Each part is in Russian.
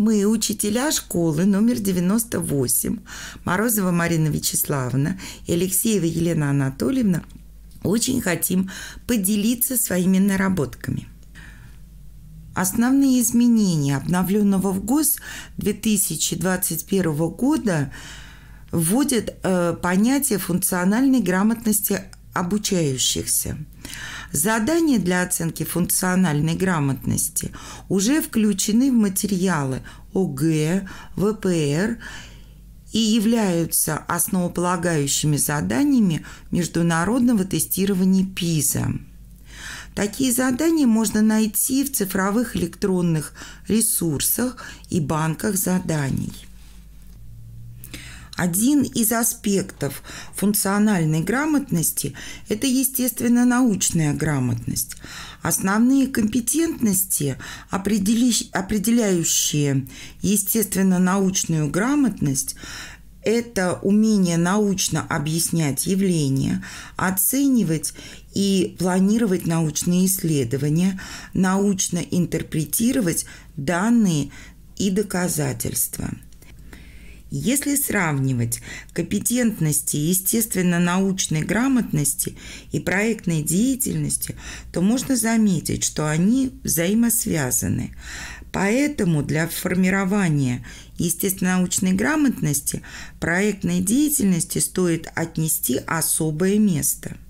мы, учителя школы номер 98, Морозова Марина Вячеславовна и Алексеева Елена Анатольевна, очень хотим поделиться своими наработками. Основные изменения обновленного в ГОС 2021 года вводят э, понятие функциональной грамотности обучающихся – Задания для оценки функциональной грамотности уже включены в материалы ОГЭ, ВПР и являются основополагающими заданиями международного тестирования ПИЗа. Такие задания можно найти в цифровых электронных ресурсах и банках заданий. Один из аспектов функциональной грамотности – это, естественно, научная грамотность. Основные компетентности, определяющие естественно-научную грамотность, это умение научно объяснять явления, оценивать и планировать научные исследования, научно интерпретировать данные и доказательства. Если сравнивать компетентности естественно-научной грамотности и проектной деятельности, то можно заметить, что они взаимосвязаны. Поэтому для формирования естественно-научной грамотности проектной деятельности стоит отнести особое место –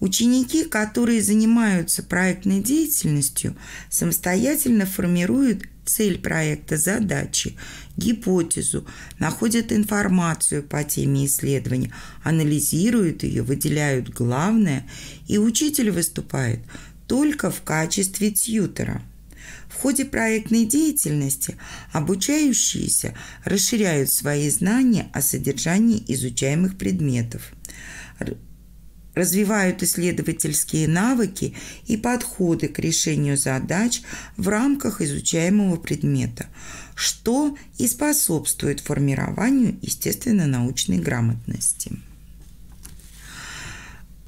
Ученики, которые занимаются проектной деятельностью, самостоятельно формируют цель проекта, задачи, гипотезу, находят информацию по теме исследования, анализируют ее, выделяют главное, и учитель выступает только в качестве тьютера. В ходе проектной деятельности обучающиеся расширяют свои знания о содержании изучаемых предметов развивают исследовательские навыки и подходы к решению задач в рамках изучаемого предмета, что и способствует формированию естественно-научной грамотности.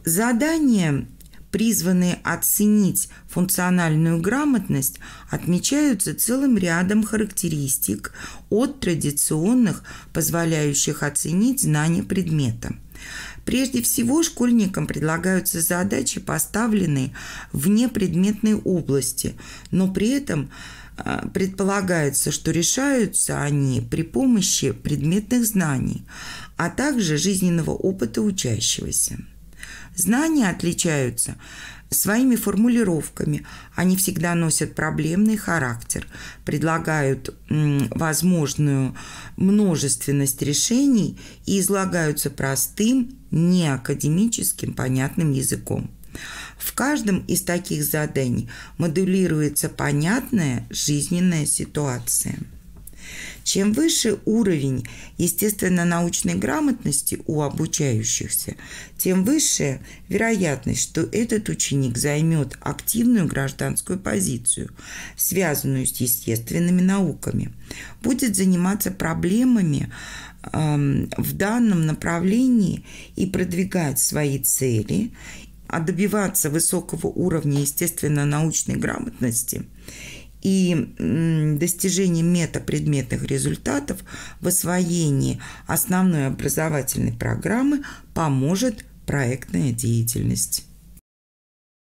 Задания, призванные оценить функциональную грамотность, отмечаются целым рядом характеристик от традиционных, позволяющих оценить знания предмета – Прежде всего, школьникам предлагаются задачи, поставленные вне предметной области, но при этом а, предполагается, что решаются они при помощи предметных знаний, а также жизненного опыта учащегося. Знания отличаются своими формулировками. Они всегда носят проблемный характер, предлагают возможную множественность решений и излагаются простым, неакадемическим, понятным языком. В каждом из таких заданий моделируется понятная жизненная ситуация. Чем выше уровень естественно-научной грамотности у обучающихся, тем выше вероятность, что этот ученик займет активную гражданскую позицию, связанную с естественными науками, будет заниматься проблемами эм, в данном направлении и продвигать свои цели, а добиваться высокого уровня естественно-научной грамотности – и достижение метапредметных результатов в освоении основной образовательной программы поможет проектная деятельность.